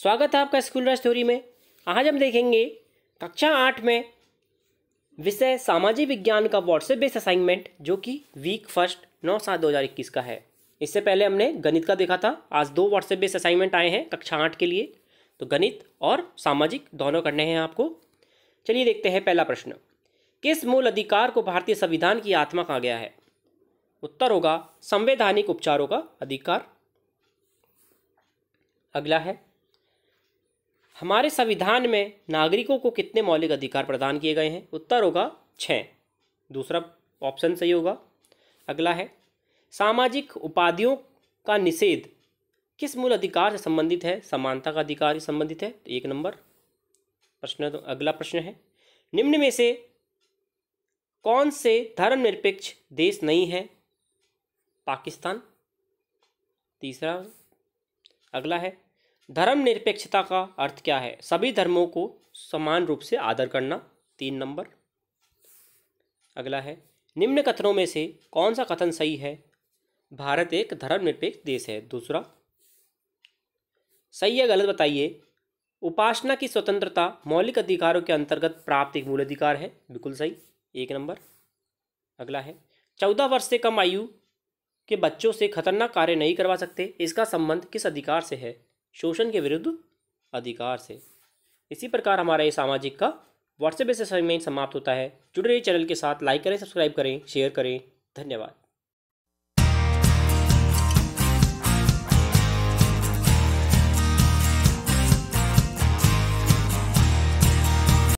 स्वागत है आपका स्कूल रस थ्योरी में आज हम देखेंगे कक्षा आठ में विषय सामाजिक विज्ञान का व्हाट्सएप बेस्ड असाइनमेंट जो कि वीक फर्स्ट नौ सात दो हज़ार इक्कीस का है इससे पहले हमने गणित का देखा था आज दो व्हाट्सएप बेस्ड असाइनमेंट आए हैं कक्षा आठ के लिए तो गणित और सामाजिक दोनों करने हैं आपको चलिए देखते हैं पहला प्रश्न किस मूल अधिकार को भारतीय संविधान की आत्मा कहा गया है उत्तर होगा संवैधानिक उपचारों का अधिकार अगला है हमारे संविधान में नागरिकों को कितने मौलिक अधिकार प्रदान किए गए हैं उत्तर होगा छः दूसरा ऑप्शन सही होगा अगला है सामाजिक उपाधियों का निषेध किस मूल अधिकार से संबंधित है समानता का अधिकार से संबंधित है तो एक नंबर प्रश्न तो अगला प्रश्न है निम्न में से कौन से धर्मनिरपेक्ष देश नहीं है पाकिस्तान तीसरा अगला है धर्मनिरपेक्षता का अर्थ क्या है सभी धर्मों को समान रूप से आदर करना तीन नंबर अगला है निम्न कथनों में से कौन सा कथन सही है भारत एक धर्मनिरपेक्ष देश है दूसरा सही या गलत बताइए उपासना की स्वतंत्रता मौलिक अधिकारों के अंतर्गत प्राप्त एक मूल अधिकार है बिल्कुल सही एक नंबर अगला है चौदह वर्ष से कम आयु के बच्चों से खतरनाक कार्य नहीं करवा सकते इसका संबंध किस अधिकार से है शोषण के विरुद्ध अधिकार से इसी प्रकार हमारा ये सामाजिक का व्हाट्सएप से में समाप्त होता है जुड़े रहिए चैनल के साथ लाइक करें सब्सक्राइब करें शेयर करें धन्यवाद